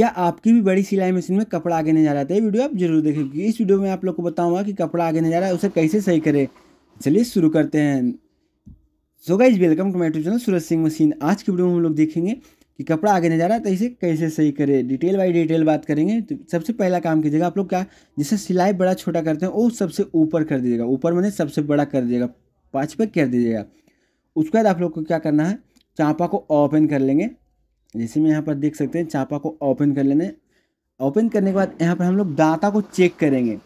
क्या आपकी भी बड़ी सिलाई मशीन में कपड़ा आगे नहीं जा रहा था ये वीडियो आप जरूर देखें क्योंकि इस वीडियो में आप लोग को बताऊंगा कि कपड़ा आगे नहीं जा रहा है उसे कैसे सही करें चलिए शुरू करते हैं so guys welcome to my YouTube channel Suraj Singh machine आज की वीडियो में हम लोग देखेंगे कि कपड़ा आगे नहीं जा रहा है तो इसे कैसे सही करें डिटेल बाई डिटेल बात करेंगे तो सबसे पहला काम कीजिएगा आप लोग क्या जिसे सिलाई बड़ा छोटा करते हैं वो सबसे ऊपर कर दीजिएगा ऊपर मैंने सबसे बड़ा कर दीजिएगा पाँच पे कर दीजिएगा उसके बाद आप लोग को क्या करना है चांपा को ओपन कर लेंगे जैसे मैं यहाँ पर देख सकते हैं चापा को ओपन कर लेने ओपन करने के बाद यहाँ पर हम लोग दांता को चेक करेंगे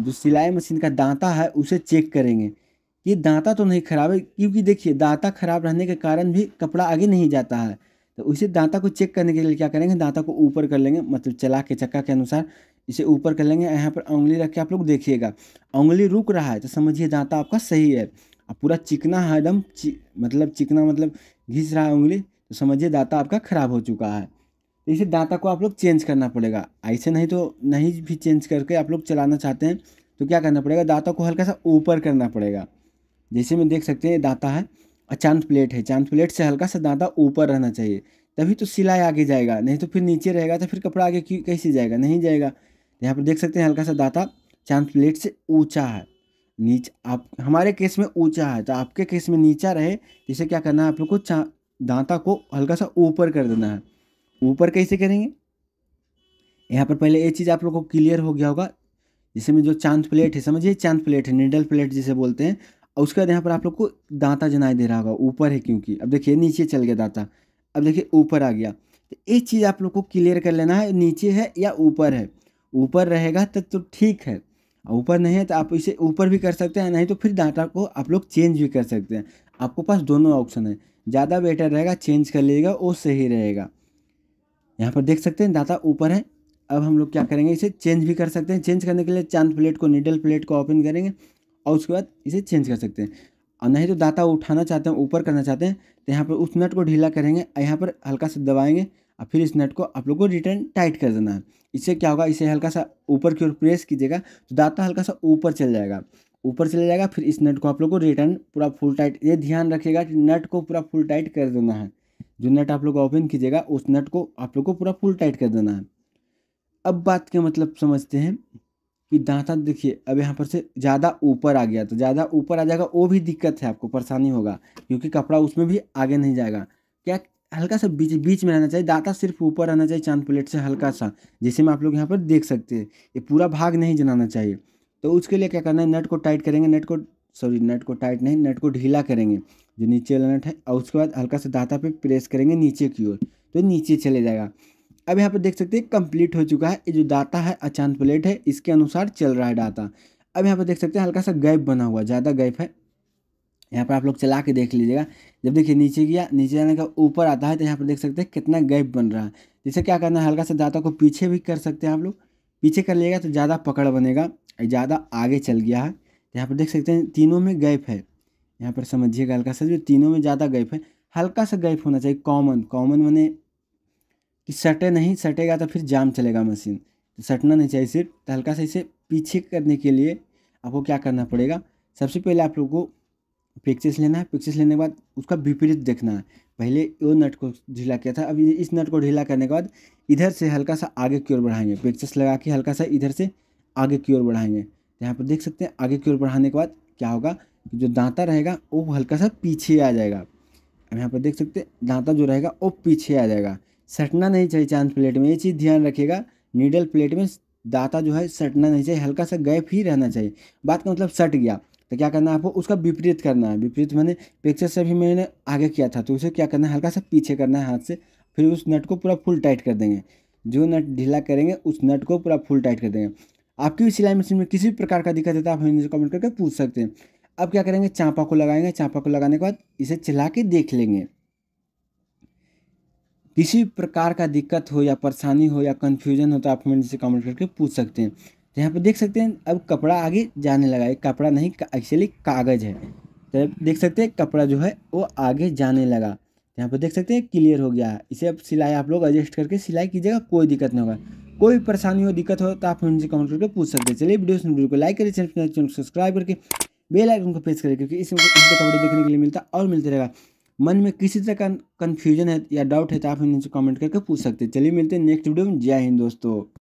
जो सिलाई मशीन का दांता है उसे चेक करेंगे ये दांता तो नहीं खराब है क्योंकि देखिए दांता खराब रहने के कारण भी कपड़ा आगे नहीं जाता है तो उसे दांता को चेक करने के लिए क्या करेंगे दांता को ऊपर कर लेंगे मतलब चला के चक्का के अनुसार इसे ऊपर कर लेंगे यहाँ पर उंगली रख के आप लोग देखिएगा उंगली रुक रहा है तो समझिए दांता आपका सही है और पूरा चिकना है एकदम चि, मतलब चिकना मतलब घिस रहा है उंगली समझिए दाँता आपका ख़राब हो चुका है तो इसे दाँता को आप लोग चेंज करना पड़ेगा ऐसे नहीं तो नहीं भी चेंज करके आप लोग चलाना चाहते हैं तो क्या करना पड़ेगा दाँता को हल्का सा ऊपर करना पड़ेगा जैसे मैं देख सकते हैं दाँता है और चांद प्लेट है चांद प्लेट से हल्का सा दाता ऊपर रहना चाहिए तभी तो सिलाई आगे जाएगा नहीं तो फिर नीचे रहेगा तो फिर कपड़ा आगे कैसे जाएगा नहीं जाएगा यहाँ पर देख सकते हैं हल्का सा दाता चांद प्लेट से ऊँचा है नीच आप हमारे केस में ऊंचा है तो आपके केस में नीचा रहे इसे क्या करना है आप लोग को चा दांता को हल्का सा ऊपर कर देना है ऊपर कैसे करेंगे यहाँ पर पहले ये चीज़ आप लोगों को क्लियर हो गया होगा जिसे में जो चांद प्लेट है समझिए चांद प्लेट है निडल प्लेट जिसे बोलते हैं और उसके बाद यहाँ पर आप लोग को दांता जनाई दे रहा होगा ऊपर है क्योंकि अब देखिए नीचे चल गया दांता अब देखिए ऊपर आ गया तो ये चीज़ आप लोग को क्लियर कर लेना है नीचे है या ऊपर है ऊपर रहेगा तब तो, तो ठीक है ऊपर नहीं है तो आप इसे ऊपर भी कर सकते हैं नहीं तो फिर दांता को आप लोग चेंज भी कर सकते हैं आपको पास दोनों ऑप्शन है ज़्यादा बेटर रहेगा चेंज कर लीजिएगा वो सही रहेगा यहाँ पर देख सकते हैं दाता ऊपर है अब हम लोग क्या करेंगे इसे चेंज भी कर सकते हैं चेंज करने के लिए चांद प्लेट को निडल प्लेट को ओपन करेंगे और उसके बाद इसे चेंज कर सकते हैं और नहीं तो दाता उठाना चाहते हैं ऊपर करना चाहते हैं तो यहाँ पर उस नट को ढीला करेंगे और यहाँ पर हल्का सा दबाएंगे और फिर इस नट को आप लोग को रिटर्न टाइट कर देना है इससे क्या होगा इसे हल्का सा ऊपर की ओर प्रेस कीजिएगा तो दाता हल्का सा ऊपर चल जाएगा ऊपर चला जाएगा फिर इस नट को आप लोग को रिटर्न पूरा फुल टाइट ये ध्यान रखिएगा कि नट को पूरा फुल टाइट कर देना है जो नट आप लोग ओपन कीजिएगा उस नट को आप लोग को पूरा फुल टाइट कर देना है अब बात के मतलब समझते हैं कि दांता देखिए अब यहाँ पर से ज़्यादा ऊपर आ गया तो ज़्यादा ऊपर आ जाएगा वो भी दिक्कत है आपको परेशानी होगा क्योंकि कपड़ा उसमें भी आगे नहीं जाएगा क्या हल्का सा बीच बीच में रहना चाहिए दांता सिर्फ ऊपर रहना चाहिए चांद प्लेट से हल्का सा जैसे मैं आप लोग यहाँ पर देख सकते हैं ये पूरा भाग नहीं जलाना चाहिए तो उसके लिए क्या करना है नट को टाइट करेंगे नट को सॉरी नट को टाइट नहीं नट को ढीला करेंगे जो नीचे वाला नट है और उसके बाद हल्का सा दाता पे प्रेस करेंगे नीचे की ओर तो नीचे चले जाएगा अब यहाँ पर देख सकते हैं कंप्लीट हो चुका है ये जो दाता है अचानक प्लेट है इसके अनुसार चल रहा है डाता अब यहाँ पर देख सकते हैं हल्का सा गैप बना हुआ ज़्यादा गैप है यहाँ पर आप लोग चला के देख लीजिएगा जब देखिए नीचे गया नीचे जाने का ऊपर आता है तो यहाँ पर देख सकते हैं कितना गैप बन रहा है जैसे क्या करना है हल्का सा दाता को पीछे भी कर सकते हैं आप लोग पीछे कर लिएगा तो ज़्यादा पकड़ बनेगा ज़्यादा आगे चल गया है यहाँ पर देख सकते हैं तीनों में गैप है यहाँ पर समझिएगा हल्का सा जो तीनों में ज़्यादा गैप है हल्का सा गैप होना चाहिए कॉमन कॉमन मैंने कि सटे नहीं सटेगा तो फिर जाम चलेगा मशीन तो सटना नहीं चाहिए सिर्फ तो हल्का सा इसे पीछे करने के लिए आपको क्या करना पड़ेगा सबसे पहले आप लोग को पिक्चर्स लेना है पिक्चर्स लेने के बाद उसका विपरीत देखना है पहले वो नट को ढीला किया था अब इस नट को ढीला करने के बाद इधर से हल्का सा आगे की ओर बढ़ाएंगे पिक्चर्स लगा के हल्का सा इधर से आगे की ओर बढ़ाएंगे तो यहाँ पर देख सकते हैं आगे की ओर बढ़ाने के बाद क्या होगा कि जो दांता रहेगा वो हल्का सा पीछे आ जाएगा अब यहाँ पर देख सकते हैं दांता जो रहेगा वो पीछे आ जाएगा सटना नहीं चाहिए चांद प्लेट में ये चीज़ ध्यान रखिएगा नीडल प्लेट में दाता जो है सटना नहीं चाहिए हल्का सा गैप ही रहना चाहिए बात का मतलब सट गया तो क्या करना है आपको उसका विपरीत करना है विपरीत मैंने पिक्चर से भी मैंने आगे किया था तो उसे क्या करना है हल्का सा पीछे करना है हाथ से फिर उस नट को पूरा फुल टाइट कर देंगे जो नट ढीला करेंगे उस नट को पूरा फुल टाइट कर देंगे आपकी भी सिलाई मशीन में किसी भी प्रकार का दिक्कत है तो आप हमें कमेंट करके पूछ सकते हैं अब क्या करेंगे चांपा को लगाएंगे चांपा को लगाने के बाद इसे चला के देख लेंगे किसी भी प्रकार का दिक्कत हो या परेशानी हो या कन्फ्यूजन हो तो आप हमें से कमेंट करके पूछ सकते हैं तो यहाँ पर देख सकते हैं अब कपड़ा आगे जाने लगा है कपड़ा नहीं एक्चुअली कागज़ है तो देख सकते हैं कपड़ा जो है वो आगे जाने लगा तो यहाँ पर देख सकते हैं क्लियर हो गया इसे अब सिलाई आप लोग एडजस्ट करके सिलाई कीजिएगा कोई दिक्कत नहीं होगा कोई भी परेशानी हो दिक्कत हो तो आप हमसे कमेंट करके पूछ सकते हैं चलिए वीडियो वीडियो को लाइक करिए चैनल को सब्सक्राइब करके बेल आइकन को प्रेस करें क्योंकि इसमें इस देखने के लिए मिलता और मिलते रहेगा मन में किसी तरह का कन्फ्यूजन है या डाउट है तो आप हमसे कमेंट करके पूछ सकते हैं चलिए मिलते हैं नेक्स्ट वीडियो में जय हिंद दोस्तों